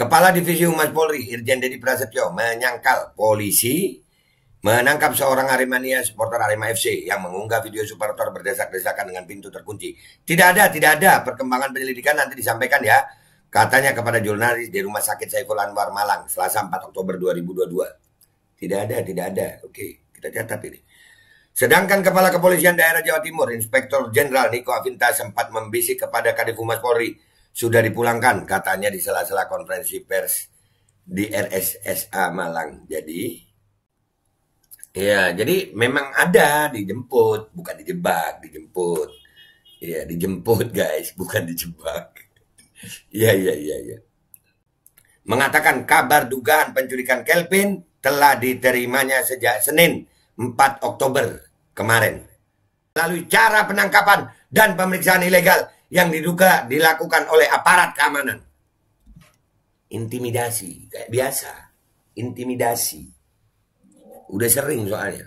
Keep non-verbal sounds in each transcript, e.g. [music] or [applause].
Kepala Divisi Humas Polri Irjen Dedi Prasetyo menyangkal polisi menangkap seorang Aremania supporter Arema FC yang mengunggah video supporter berdesak-desakan dengan pintu terkunci. Tidak ada, tidak ada perkembangan penyelidikan nanti disampaikan ya. Katanya kepada jurnalis di Rumah Sakit Saiful Anwar Malang Selasa 4 Oktober 2022. Tidak ada, tidak ada. Oke, kita catat ini. Sedangkan Kepala Kepolisian Daerah Jawa Timur, Inspektur Jenderal Niko Avinta sempat membisik kepada Kadif Humas Polri sudah dipulangkan katanya di sela-sela konferensi pers di RSSA Malang. Jadi ya, jadi memang ada dijemput, bukan dijebak, dijemput. ya dijemput guys, [laughs] bukan dijebak. Iya, iya, iya, iya. Mengatakan kabar dugaan penculikan Kelvin telah diterimanya sejak Senin 4 Oktober kemarin. Lalu cara penangkapan dan pemeriksaan ilegal yang diduga dilakukan oleh aparat keamanan. Intimidasi, kayak biasa. Intimidasi. Udah sering soalnya.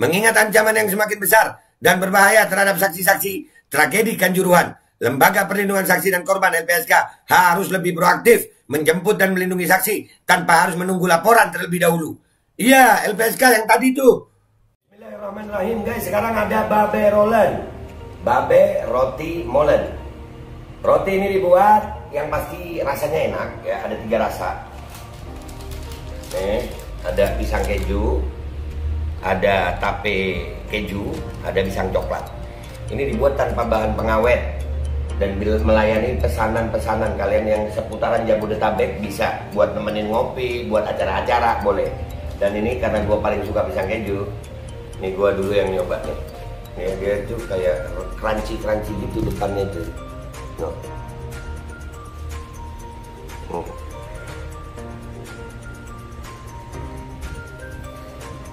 Mengingat ancaman yang semakin besar dan berbahaya terhadap saksi-saksi tragedi Kanjuruhan, Lembaga Perlindungan Saksi dan Korban LPSK harus lebih proaktif menjemput dan melindungi saksi tanpa harus menunggu laporan terlebih dahulu. Iya, LPSK yang tadi itu. Bismillahirrahmanirrahim guys, sekarang ada Babe Roland babe roti molen. Roti ini dibuat yang pasti rasanya enak ya, ada tiga rasa. Nih, ada pisang keju, ada tape keju, ada pisang coklat. Ini dibuat tanpa bahan pengawet dan bila melayani pesanan-pesanan kalian yang seputaran Jabodetabek bisa buat nemenin ngopi, buat acara-acara boleh. Dan ini karena gue paling suka pisang keju, ini gue dulu yang nyoba nih ya dia itu kayak crunchy crunchy gitu depannya itu no.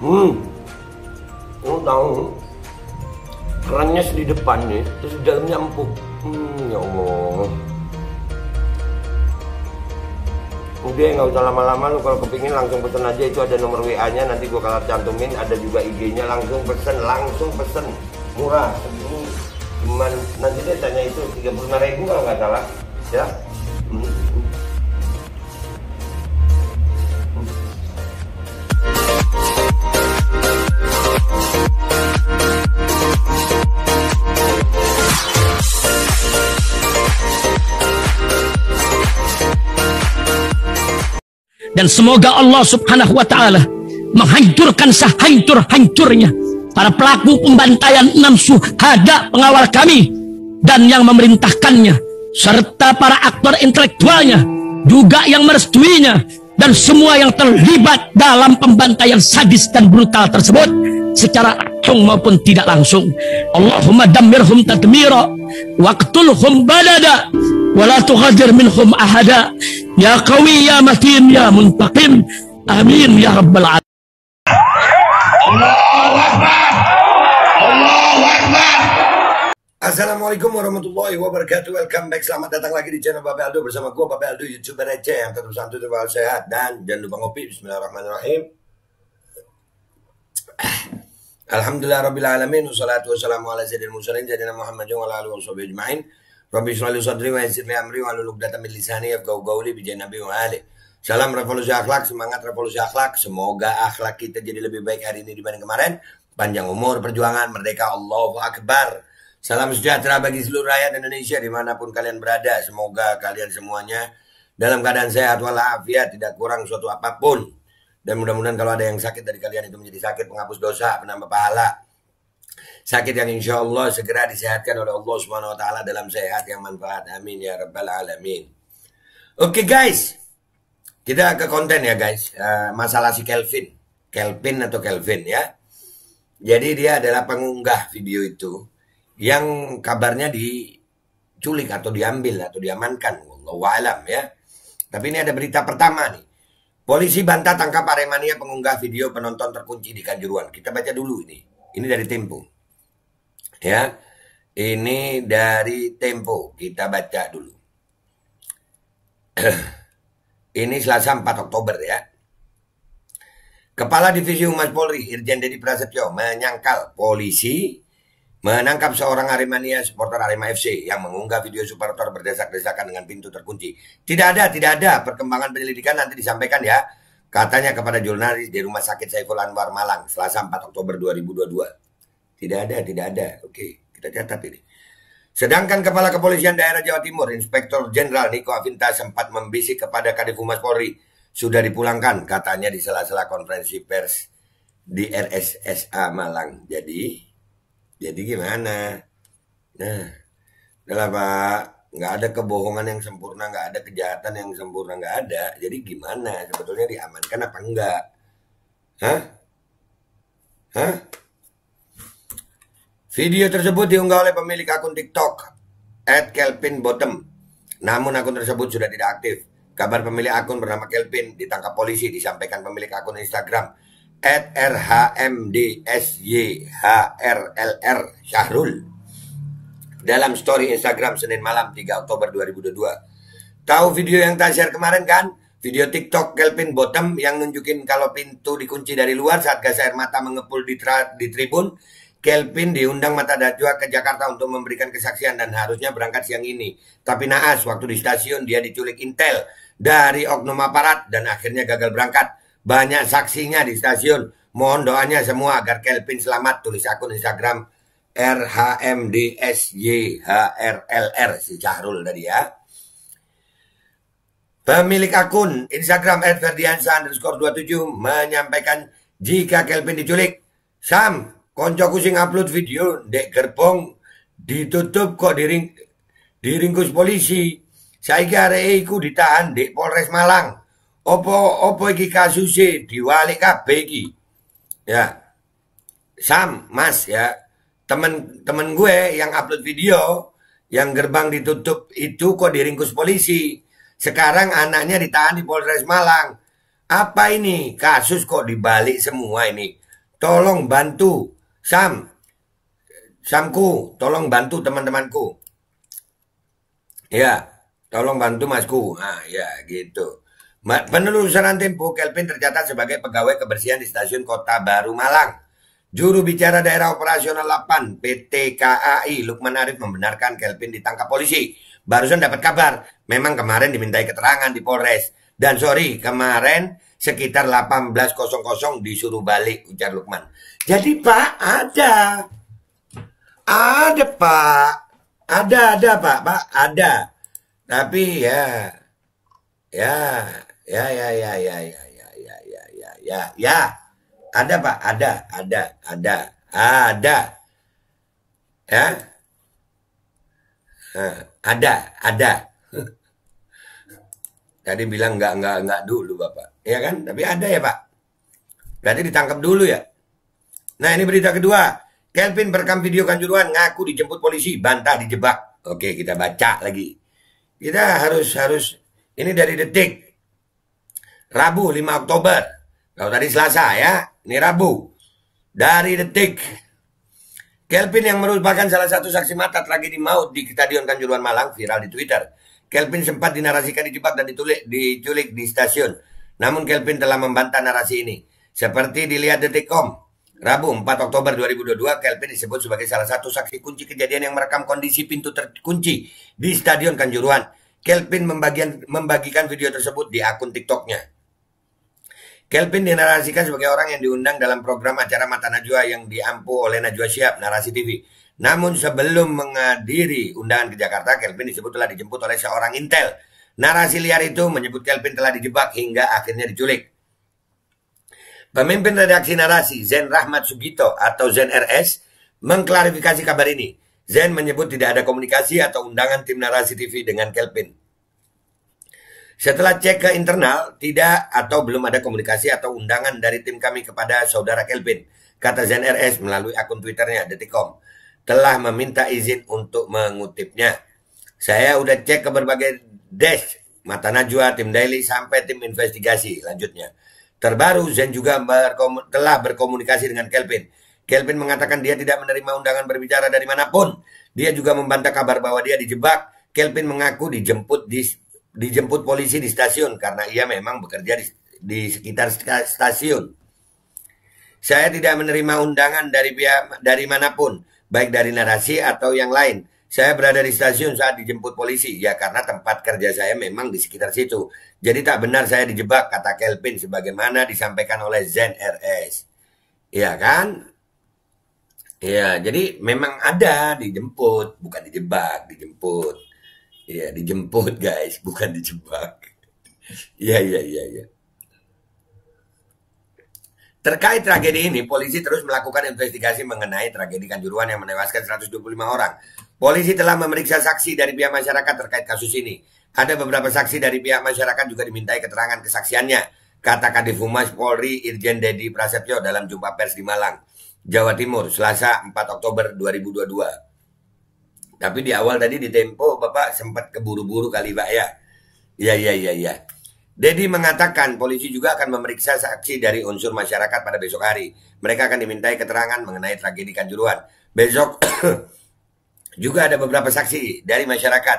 hmm. hmm oh tahu kerannya di depan nih terus dalamnya empuk hmm ya allah udah nggak usah lama-lama lu kalau kepingin langsung pesen aja itu ada nomor WA nya nanti gua kalah cantumin ada juga IG nya langsung pesen langsung pesen murah cuman nanti dia tanya itu tiga lima ribu kalau nggak salah ya Dan semoga Allah subhanahu wa ta'ala menghancurkan sehancur-hancurnya para pelaku pembantaian enam suhada pengawal kami dan yang memerintahkannya serta para aktor intelektualnya juga yang merestuinya dan semua yang terlibat dalam pembantaian sadis dan brutal tersebut secara langsung maupun tidak langsung Allahumma damirhum tadmira waqtulhum badada wala تغادر minhum ahada ya qawi ya matin ya muntaqim amin ya rabbal العالمين Assalamualaikum warahmatullahi wabarakatuh Welcome back, selamat datang lagi di channel bapak Aldo Bersama gue bapak Aldo, youtuber receh yang tetap santun, tetap sehat Dan jangan lupa ngopi, bismillahirrahmanirrahim Alhamdulillah Rabbil Alamin Wassalatu wassalamu ala sayyidil musallim Jadina Muhammadin wa ala alihi wa sahbihi ajma'in Rabbi shrah li sadri wa yassir li amri wa luluk datam lisani yafqahu qawli bi nabi wa ali. Salam revolusi akhlak, semangat revolusi akhlak. Semoga akhlak kita jadi lebih baik hari ini dibanding kemarin. Panjang umur, perjuangan, merdeka, Allahu Akbar. Salam sejahtera bagi seluruh rakyat Indonesia dimanapun kalian berada. Semoga kalian semuanya dalam keadaan sehat walafiat, tidak kurang suatu apapun. Dan mudah-mudahan kalau ada yang sakit dari kalian itu menjadi sakit, menghapus dosa, penambah pahala. Sakit yang insya Allah segera disehatkan oleh Allah Subhanahu Wa Taala dalam sehat yang manfaat. Amin ya rabbal alamin. Oke okay, guys, kita ke konten ya guys. Uh, masalah si Kelvin, Kelvin atau Kelvin ya. Jadi dia adalah pengunggah video itu yang kabarnya diculik atau diambil atau diamankan. Wallahu alam ya. Tapi ini ada berita pertama nih. Polisi bantah tangkap Aremania pengunggah video penonton terkunci di Kanjuruan. Kita baca dulu ini. Ini dari Tempo ya. Ini dari Tempo, kita baca dulu. [clears throat] Ini Selasa 4 Oktober ya. Kepala Divisi Humas Polri Irjen Dedi Prasetyo menyangkal polisi menangkap seorang Aremania supporter Arema FC yang mengunggah video supporter berdesak-desakan dengan pintu terkunci. Tidak ada, tidak ada perkembangan penyelidikan nanti disampaikan ya. Katanya kepada jurnalis di Rumah Sakit Saiful Anwar Malang Selasa 4 Oktober 2022. Tidak ada, tidak ada. Oke, kita catat ini. Sedangkan Kepala Kepolisian Daerah Jawa Timur, Inspektur Jenderal Niko Avinta sempat membisik kepada Kadif Humas Polri, sudah dipulangkan, katanya di sela-sela konferensi pers di RSSA Malang. Jadi, jadi gimana? Nah, adalah Pak, nggak ada kebohongan yang sempurna, nggak ada kejahatan yang sempurna, nggak ada. Jadi gimana? Sebetulnya diamankan apa enggak? Hah? Hah? Video tersebut diunggah oleh pemilik akun TikTok at Kelvin Bottom. Namun akun tersebut sudah tidak aktif. Kabar pemilik akun bernama Kelvin ditangkap polisi disampaikan pemilik akun Instagram at rhmdsyhrlr Syahrul dalam story Instagram Senin malam 3 Oktober 2022. Tahu video yang tak share kemarin kan? Video TikTok Kelvin Bottom yang nunjukin kalau pintu dikunci dari luar saat gas air mata mengepul di, di tribun Kelvin diundang Mata Dajwa ke Jakarta untuk memberikan kesaksian dan harusnya berangkat siang ini. Tapi naas, waktu di stasiun dia diculik intel dari oknum aparat dan akhirnya gagal berangkat. Banyak saksinya di stasiun. Mohon doanya semua agar Kelvin selamat. Tulis akun Instagram rhmdsjhrlr si Cahrul tadi ya. Pemilik akun Instagram underscore 27 menyampaikan jika Kelvin diculik, Sam koncoku sing upload video dek gerbong ditutup kok diring diringkus polisi saiki kira iku ditahan di Polres Malang opo opo iki kasusnya diwalik kabeh iki ya Sam Mas ya temen-temen gue yang upload video yang gerbang ditutup itu kok diringkus polisi sekarang anaknya ditahan di Polres Malang apa ini kasus kok dibalik semua ini tolong bantu Sam, Samku, tolong bantu teman-temanku. Ya, tolong bantu masku. Ah, ya gitu. Penelusuran Tempo, Kelvin tercatat sebagai pegawai kebersihan di stasiun Kota Baru Malang. Juru bicara daerah operasional 8 PT KAI Lukman Arif membenarkan Kelvin ditangkap polisi. Barusan dapat kabar, memang kemarin dimintai keterangan di Polres. Dan sorry, kemarin sekitar 18.00 disuruh balik, ujar Lukman. Jadi Pak ada. Ada Pak. Ada ada Pak, Pak ada. Tapi ya ya ya ya ya ya ya ya ya ya ya ya ya ada Pak, ada ada ada ada. Ya. ada ada. Tadi bilang nggak nggak nggak dulu Bapak. Ya kan? Tapi ada ya Pak. Berarti ditangkap dulu ya. Nah ini berita kedua. Kelvin berkam video kanjuruan ngaku dijemput polisi, bantah dijebak. Oke kita baca lagi. Kita harus harus ini dari detik. Rabu 5 Oktober. Kalau tadi Selasa ya, ini Rabu. Dari detik. Kelvin yang merupakan salah satu saksi mata tragedi maut di Stadion Kanjuruan Malang viral di Twitter. Kelvin sempat dinarasikan dijebak dan ditulik, diculik di stasiun. Namun Kelvin telah membantah narasi ini. Seperti dilihat detikcom, Rabu 4 Oktober 2022, Kelvin disebut sebagai salah satu saksi kunci kejadian yang merekam kondisi pintu terkunci di Stadion Kanjuruhan. Kelvin membagian, membagikan video tersebut di akun TikToknya. Kelvin dinarasikan sebagai orang yang diundang dalam program acara Mata Najwa yang diampu oleh Najwa Siap, Narasi TV. Namun sebelum menghadiri undangan ke Jakarta, Kelvin disebut telah dijemput oleh seorang intel. Narasi liar itu menyebut Kelvin telah dijebak hingga akhirnya diculik. Pemimpin redaksi narasi Zen Rahmat Sugito atau Zen RS mengklarifikasi kabar ini. Zen menyebut tidak ada komunikasi atau undangan tim narasi TV dengan Kelvin. Setelah cek ke internal, tidak atau belum ada komunikasi atau undangan dari tim kami kepada saudara Kelvin, kata Zen RS melalui akun Twitternya detikcom. Telah meminta izin untuk mengutipnya. Saya udah cek ke berbagai desk, Mata Najwa, tim Daily, sampai tim investigasi lanjutnya terbaru. Zen juga berkomun telah berkomunikasi dengan Kelvin. Kelvin mengatakan dia tidak menerima undangan berbicara dari manapun. Dia juga membantah kabar bahwa dia dijebak. Kelvin mengaku dijemput di dijemput polisi di stasiun karena ia memang bekerja di, di sekitar stasiun. Saya tidak menerima undangan dari pihak dari manapun, baik dari narasi atau yang lain. Saya berada di stasiun saat dijemput polisi, ya karena tempat kerja saya memang di sekitar situ. Jadi tak benar saya dijebak, kata Kelvin sebagaimana disampaikan oleh Zen RS. Iya kan? Iya, jadi memang ada dijemput, bukan dijebak, dijemput. Iya, dijemput guys, bukan dijebak. [laughs] Iya, iya, iya, iya. Terkait tragedi ini, polisi terus melakukan investigasi mengenai tragedi Kanjuruhan yang menewaskan 125 orang. Polisi telah memeriksa saksi dari pihak masyarakat terkait kasus ini. Ada beberapa saksi dari pihak masyarakat juga dimintai keterangan kesaksiannya, kata Kadif Humas Polri Irjen Dedi Prasetyo dalam jumpa pers di Malang, Jawa Timur, Selasa 4 Oktober 2022. Tapi di awal tadi di Tempo, Bapak sempat keburu-buru kali, Pak ya. Iya, iya, iya, iya. Dedi mengatakan polisi juga akan memeriksa saksi dari unsur masyarakat pada besok hari. Mereka akan dimintai keterangan mengenai tragedi Kanjuruhan. Besok [coughs] juga ada beberapa saksi dari masyarakat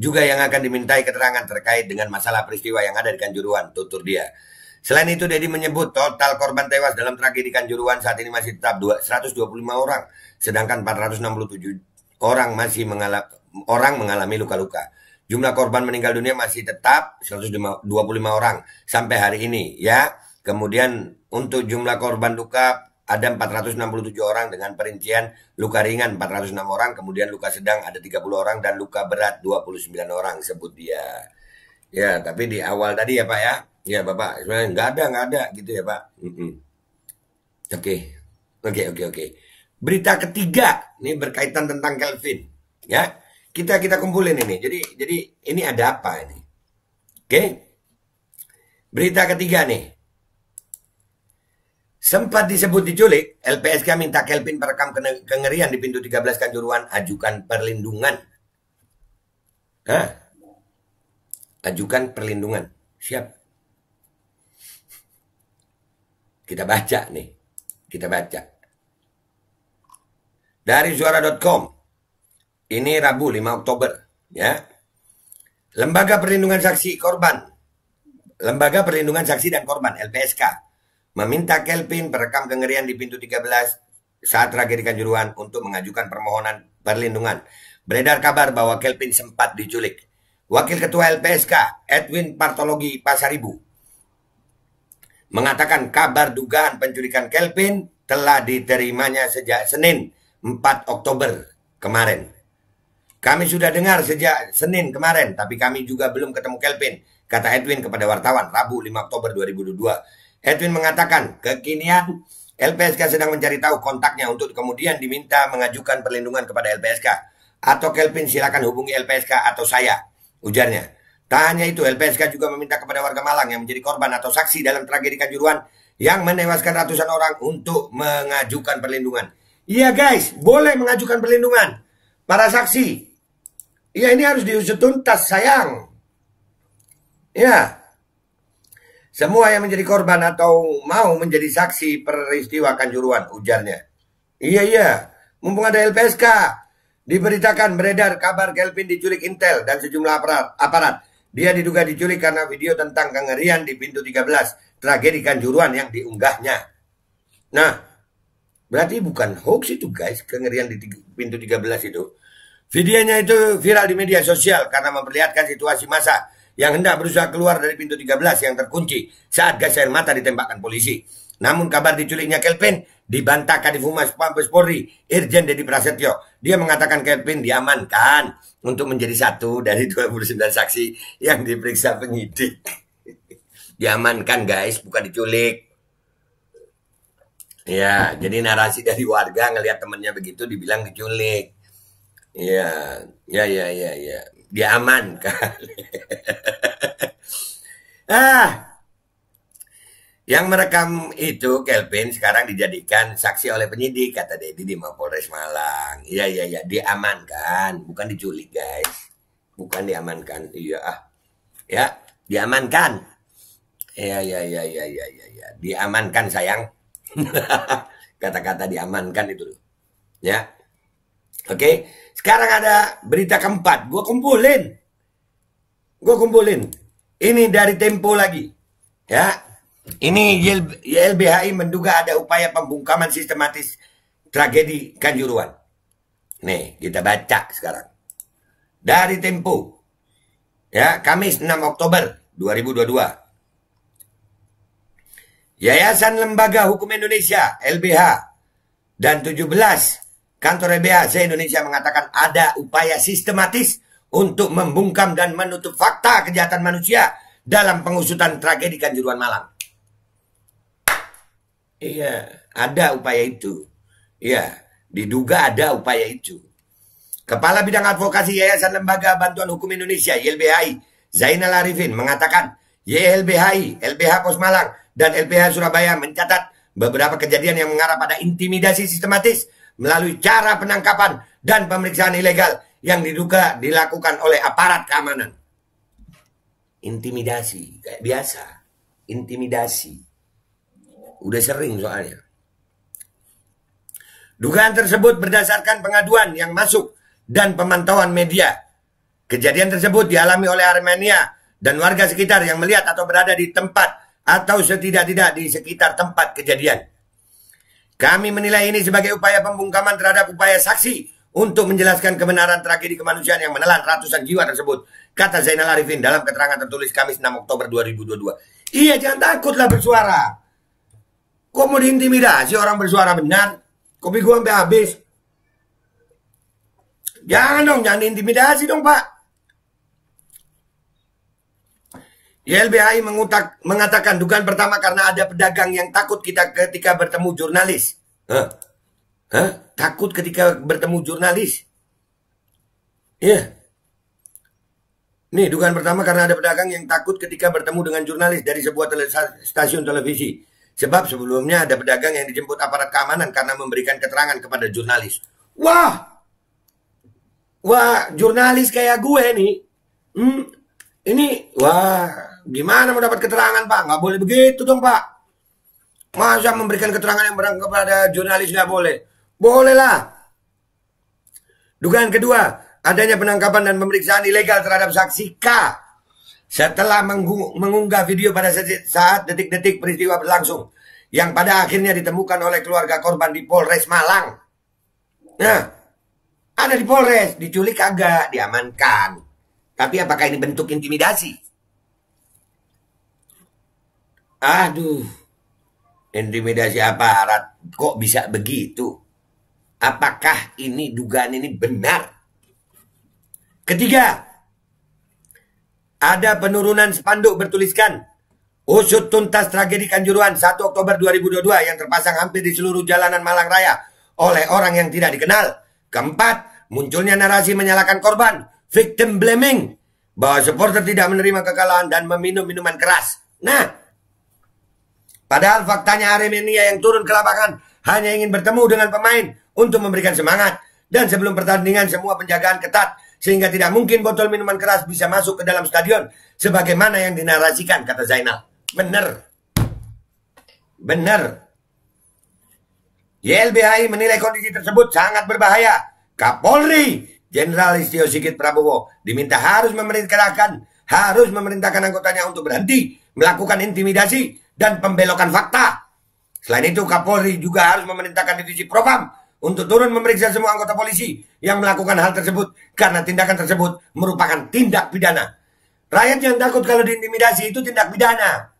juga yang akan dimintai keterangan terkait dengan masalah peristiwa yang ada di Kanjuruhan, tutur dia. Selain itu, Dedi menyebut total korban tewas dalam tragedi Kanjuruhan saat ini masih tetap 125 orang, sedangkan 467 orang masih mengalami orang mengalami luka-luka. Jumlah korban meninggal dunia masih tetap 125 orang sampai hari ini ya. Kemudian untuk jumlah korban luka ada 467 orang dengan perincian luka ringan 406 orang, kemudian luka sedang ada 30 orang dan luka berat 29 orang sebut dia. Ya, tapi di awal tadi ya Pak ya, ya Bapak sebenarnya nggak ada nggak ada gitu ya Pak. Oke, oke oke oke. Berita ketiga ini berkaitan tentang Kelvin ya kita kita kumpulin ini. Jadi jadi ini ada apa ini? Oke. Okay? Berita ketiga nih. Sempat disebut diculik, LPSK minta Kelvin perekam kengerian di pintu 13 Kanjuruan ajukan perlindungan. Hah? Ajukan perlindungan. Siap. Kita baca nih. Kita baca. Dari suara.com. Ini Rabu 5 Oktober ya. Lembaga Perlindungan Saksi Korban Lembaga Perlindungan Saksi dan Korban LPSK meminta Kelvin perekam kengerian di pintu 13 saat tragedi Kanjuruhan untuk mengajukan permohonan perlindungan. Beredar kabar bahwa Kelvin sempat diculik. Wakil Ketua LPSK Edwin Partologi Pasaribu mengatakan kabar dugaan penculikan Kelvin telah diterimanya sejak Senin 4 Oktober kemarin. Kami sudah dengar sejak Senin kemarin, tapi kami juga belum ketemu Kelvin, kata Edwin kepada wartawan Rabu 5 Oktober 2022. Edwin mengatakan, kekinian LPSK sedang mencari tahu kontaknya untuk kemudian diminta mengajukan perlindungan kepada LPSK. Atau Kelvin silakan hubungi LPSK atau saya, ujarnya. Tak hanya itu, LPSK juga meminta kepada warga Malang yang menjadi korban atau saksi dalam tragedi Kanjuruan yang menewaskan ratusan orang untuk mengajukan perlindungan. Iya guys, boleh mengajukan perlindungan. Para saksi, Iya ini harus diusut tuntas sayang. Ya. Semua yang menjadi korban atau mau menjadi saksi peristiwa kanjuruan ujarnya. Iya iya. Mumpung ada LPSK. Diberitakan beredar kabar Kelvin diculik Intel dan sejumlah aparat. aparat. Dia diduga diculik karena video tentang kengerian di pintu 13. Tragedi kanjuruan yang diunggahnya. Nah, berarti bukan hoax itu guys. Kengerian di pintu 13 itu Videonya itu viral di media sosial karena memperlihatkan situasi masa yang hendak berusaha keluar dari pintu 13 yang terkunci saat gas air mata ditembakkan polisi. Namun kabar diculiknya Kelvin dibantah Kadif Humas Pampus Polri Irjen Deddy Prasetyo. Dia mengatakan Kelvin diamankan untuk menjadi satu dari 29 saksi yang diperiksa penyidik. [laughs] diamankan guys, bukan diculik. Ya, jadi narasi dari warga ngelihat temennya begitu dibilang diculik. Iya, ya, ya, ya, ya, ya. Diamankan. [laughs] ah, yang merekam itu Kelvin sekarang dijadikan saksi oleh penyidik kata Dedi di Mapolres Malang. Iya, iya, iya. Diamankan, bukan diculik guys. Bukan diamankan. Iya, ah. Ya, diamankan. Iya, iya, iya, iya, iya, iya. Ya. Diamankan sayang. [laughs] Kata-kata diamankan itu. Ya. Oke, okay? sekarang ada berita keempat. Gue kumpulin, gue kumpulin. Ini dari Tempo lagi, ya. Ini YLBHI menduga ada upaya pembungkaman sistematis tragedi Kanjuruan. Nih, kita baca sekarang. Dari Tempo. Ya, Kamis 6 Oktober 2022. Yayasan Lembaga Hukum Indonesia, LBH, dan 17 Kantor LBH Indonesia mengatakan ada upaya sistematis untuk membungkam dan menutup fakta kejahatan manusia dalam pengusutan tragedi Kanjuruhan Malang. Iya, ada upaya itu. Iya, diduga ada upaya itu. Kepala Bidang Advokasi Yayasan Lembaga Bantuan Hukum Indonesia YLBHI Zainal Arifin mengatakan YLBHI, LBH Kos Malang dan LBH Surabaya mencatat beberapa kejadian yang mengarah pada intimidasi sistematis melalui cara penangkapan dan pemeriksaan ilegal yang diduga dilakukan oleh aparat keamanan. Intimidasi, kayak biasa. Intimidasi. Udah sering soalnya. Dugaan tersebut berdasarkan pengaduan yang masuk dan pemantauan media. Kejadian tersebut dialami oleh Armenia dan warga sekitar yang melihat atau berada di tempat atau setidak-tidak di sekitar tempat kejadian. Kami menilai ini sebagai upaya pembungkaman terhadap upaya saksi untuk menjelaskan kebenaran tragedi kemanusiaan yang menelan ratusan jiwa tersebut, kata Zainal Arifin dalam keterangan tertulis Kamis 6 Oktober 2022. Iya, jangan takutlah bersuara. Kok mau diintimidasi orang bersuara benar? Kopi gua sampai habis. Jangan dong, jangan diintimidasi dong, Pak. YLBHI mengutak, mengatakan dugaan pertama karena ada pedagang yang takut kita ketika bertemu jurnalis. Hah? Hah? Takut ketika bertemu jurnalis? Iya. Yeah. Nih, dugaan pertama karena ada pedagang yang takut ketika bertemu dengan jurnalis dari sebuah tele stasiun televisi. Sebab sebelumnya ada pedagang yang dijemput aparat keamanan karena memberikan keterangan kepada jurnalis. Wah! Wah, jurnalis kayak gue nih. Hmm, ini, wah, Gimana mau dapat keterangan Pak? Nggak boleh begitu dong Pak. Masa memberikan keterangan yang berang kepada jurnalis nggak boleh? Bolehlah. Dugaan kedua, adanya penangkapan dan pemeriksaan ilegal terhadap saksi K setelah mengunggah video pada saat detik-detik peristiwa berlangsung yang pada akhirnya ditemukan oleh keluarga korban di Polres Malang. Nah, ada di Polres, diculik agak diamankan. Tapi apakah ini bentuk intimidasi? Aduh, intimidasi aparat kok bisa begitu? Apakah ini dugaan ini benar? Ketiga, ada penurunan spanduk bertuliskan Usut tuntas tragedi Kanjuruhan 1 Oktober 2022 yang terpasang hampir di seluruh jalanan Malang Raya oleh orang yang tidak dikenal. Keempat, munculnya narasi menyalahkan korban, victim blaming, bahwa supporter tidak menerima kekalahan dan meminum minuman keras. Nah, Padahal faktanya Aremania yang turun ke lapangan hanya ingin bertemu dengan pemain untuk memberikan semangat. Dan sebelum pertandingan semua penjagaan ketat sehingga tidak mungkin botol minuman keras bisa masuk ke dalam stadion sebagaimana yang dinarasikan kata Zainal. Bener. Bener. YLBHI menilai kondisi tersebut sangat berbahaya. Kapolri Jenderal Istio Sigit Prabowo diminta harus memerintahkan harus memerintahkan anggotanya untuk berhenti melakukan intimidasi dan pembelokan fakta. Selain itu, Kapolri juga harus memerintahkan divisi Propam untuk turun memeriksa semua anggota polisi yang melakukan hal tersebut karena tindakan tersebut merupakan tindak pidana. Rakyat yang takut kalau diintimidasi itu tindak pidana.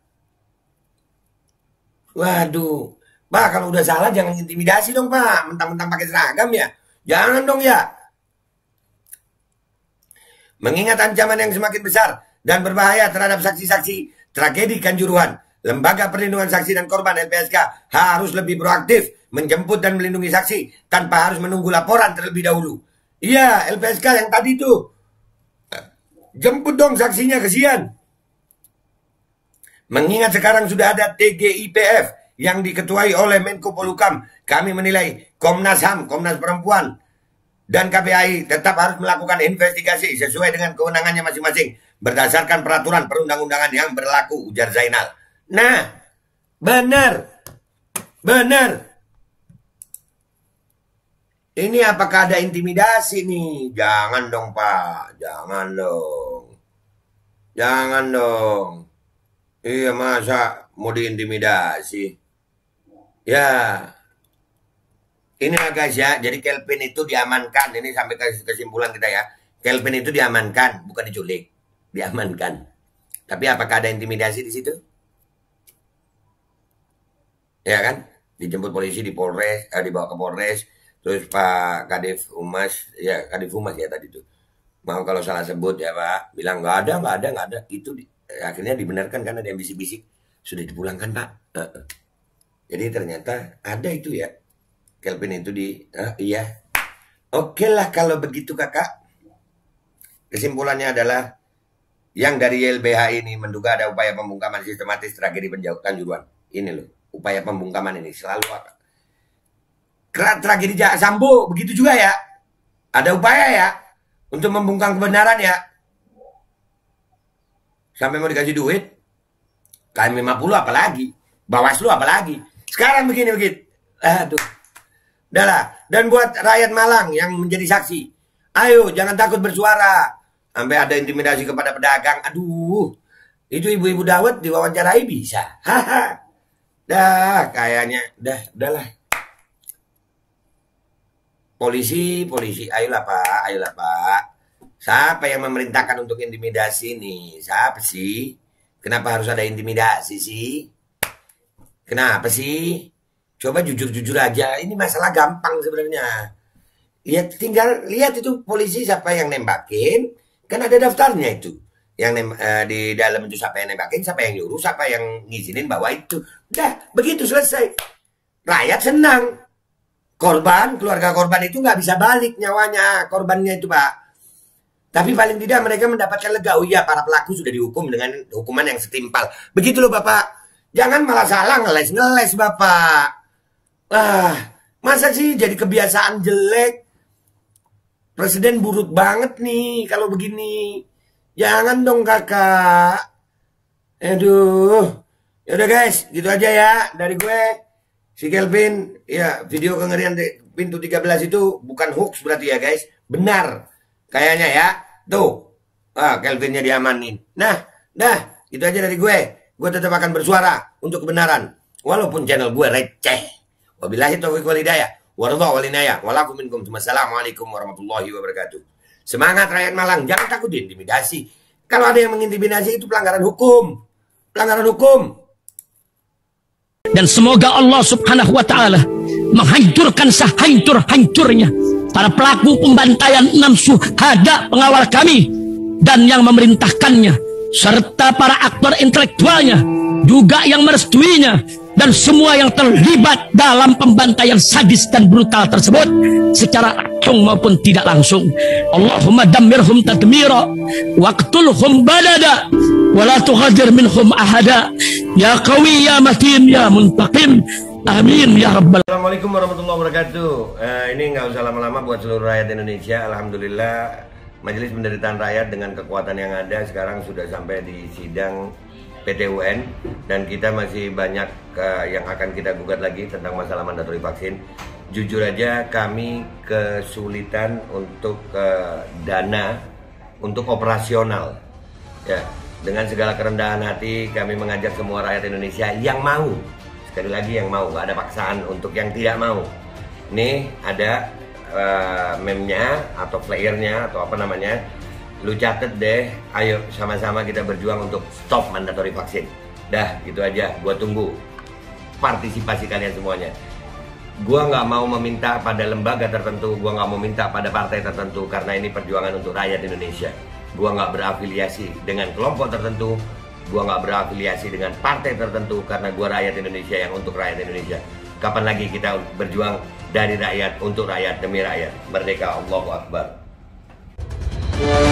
Waduh, Pak kalau udah salah jangan intimidasi dong Pak, mentang-mentang pakai seragam ya. Jangan dong ya. Mengingat ancaman yang semakin besar dan berbahaya terhadap saksi-saksi tragedi Kanjuruhan, Lembaga Perlindungan Saksi dan Korban LPSK harus lebih proaktif menjemput dan melindungi saksi tanpa harus menunggu laporan terlebih dahulu. Iya, LPSK yang tadi tuh Jemput dong saksinya, kesian. Mengingat sekarang sudah ada TGIPF yang diketuai oleh Menko Polukam, kami menilai Komnas HAM, Komnas Perempuan, dan KPAI tetap harus melakukan investigasi sesuai dengan kewenangannya masing-masing berdasarkan peraturan perundang-undangan yang berlaku, ujar Zainal. Nah, benar. Benar. Ini apakah ada intimidasi nih? Jangan dong, Pak. Jangan dong. Jangan dong. Iya, masa mau diintimidasi? Ya. Ini ya guys ya, jadi Kelvin itu diamankan. Ini sampai kesimpulan kita ya. Kelvin itu diamankan, bukan diculik. Diamankan. Tapi apakah ada intimidasi di situ? ya kan dijemput polisi di Polres eh, dibawa ke Polres terus Pak Kadif Humas ya Kadif Humas ya tadi itu, mau kalau salah sebut ya Pak bilang nggak ada nggak ada nggak ada itu di, eh, akhirnya dibenarkan karena ada yang bisik-bisik sudah dipulangkan Pak uh -uh. jadi ternyata ada itu ya Kelvin itu di uh, iya oke okay lah kalau begitu kakak kesimpulannya adalah yang dari YLBH ini menduga ada upaya pembungkaman sistematis tragedi penjauhan juruan ini loh upaya pembungkaman ini selalu akan. Tragedi Sambo begitu juga ya. Ada upaya ya untuk membungkam kebenaran ya. Sampai mau dikasih duit, kami 50 apalagi, Bawaslu apalagi. Sekarang begini begitu. Aduh. Dahlah. Dan buat rakyat Malang yang menjadi saksi, ayo jangan takut bersuara. Sampai ada intimidasi kepada pedagang. Aduh. Itu ibu-ibu Dawet diwawancarai bisa. Haha. [laughs] Dah, kayaknya dah, udahlah. Polisi, polisi, ayolah Pak, ayolah Pak. Siapa yang memerintahkan untuk intimidasi nih Siapa sih? Kenapa harus ada intimidasi sih? Kenapa sih? Coba jujur-jujur aja. Ini masalah gampang sebenarnya. lihat ya, tinggal lihat itu polisi siapa yang nembakin. Kan ada daftarnya itu yang uh, di dalam itu siapa yang nembakin, siapa yang nyuruh, siapa yang ngizinin bawa itu. Dah, begitu selesai. Rakyat senang. Korban, keluarga korban itu nggak bisa balik nyawanya korbannya itu, Pak. Tapi paling tidak mereka mendapatkan lega. Oh iya, para pelaku sudah dihukum dengan hukuman yang setimpal. Begitu loh, Bapak. Jangan malah salah ngeles-ngeles, Bapak. Ah, masa sih jadi kebiasaan jelek? Presiden buruk banget nih kalau begini. Jangan dong kakak. Aduh. Yaudah guys, gitu aja ya dari gue. Si Kelvin, ya video kengerian di pintu 13 itu bukan hoax berarti ya guys. Benar. Kayaknya ya. Tuh. Ah, Kelvinnya diamanin. Nah, dah. Gitu aja dari gue. Gue tetap akan bersuara untuk kebenaran. Walaupun channel gue receh. Wabillahi taufiq wal Wassalamualaikum warahmatullahi wabarakatuh. Semangat rakyat Malang, jangan takut diintimidasi. Kalau ada yang mengintimidasi itu pelanggaran hukum. Pelanggaran hukum. Dan semoga Allah subhanahu wa ta'ala menghancurkan sehancur-hancurnya para pelaku pembantaian enam suhada pengawal kami dan yang memerintahkannya serta para aktor intelektualnya juga yang merestuinya dan semua yang terlibat dalam pembantaian sadis dan brutal tersebut secara langsung maupun tidak langsung. Allahumma damirhum tadmira waqtulhum balada wala tuhadir minhum ahada ya qawi ya matin ya muntaqim amin ya rabbal Assalamualaikum warahmatullahi wabarakatuh. eh, ini nggak usah lama-lama buat seluruh rakyat Indonesia. Alhamdulillah Majelis Penderitaan Rakyat dengan kekuatan yang ada sekarang sudah sampai di sidang PTUN dan kita masih banyak uh, yang akan kita gugat lagi tentang masalah mandatori vaksin. Jujur aja kami kesulitan untuk uh, dana untuk operasional. Ya, dengan segala kerendahan hati kami mengajak semua rakyat Indonesia yang mau sekali lagi yang mau nggak ada paksaan untuk yang tidak mau. Nih ada uh, memnya atau playernya atau apa namanya lu catet deh ayo sama-sama kita berjuang untuk stop mandatory vaksin dah gitu aja gua tunggu partisipasi kalian semuanya gua nggak mau meminta pada lembaga tertentu gua nggak mau minta pada partai tertentu karena ini perjuangan untuk rakyat Indonesia gua nggak berafiliasi dengan kelompok tertentu gua nggak berafiliasi dengan partai tertentu karena gua rakyat Indonesia yang untuk rakyat Indonesia kapan lagi kita berjuang dari rakyat untuk rakyat demi rakyat merdeka Allahu Akbar Yeah.